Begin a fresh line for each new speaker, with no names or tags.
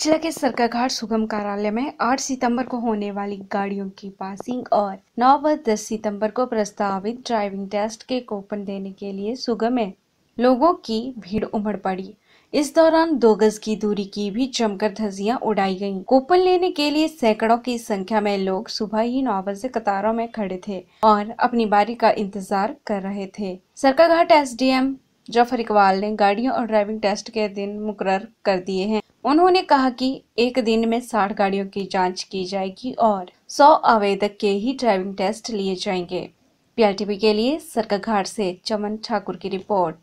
जिला के सरकाघाट सुगम कार्यालय में 8 सितंबर को होने वाली गाड़ियों की पासिंग और 9 व 10 सितंबर को प्रस्तावित ड्राइविंग टेस्ट के कूपन देने के लिए सुगम में लोगों की भीड़ उमड़ पड़ी इस दौरान दो गज की दूरी की भी जमकर धजियां उड़ाई गईं। कूपन लेने के लिए सैकड़ों की संख्या में लोग सुबह ही नौ बजे कतारों में खड़े थे और अपनी बारी का इंतजार कर रहे थे सरकाघाट एम जफर इकबाल ने गाड़ियों और ड्राइविंग टेस्ट के दिन मुकर कर दिए हैं उन्होंने कहा कि एक दिन में साठ गाड़ियों की जांच की जाएगी और सौ आवेदक के ही ड्राइविंग टेस्ट लिए जाएंगे पीआरटीपी के लिए सरकाघाट से चमन ठाकुर की रिपोर्ट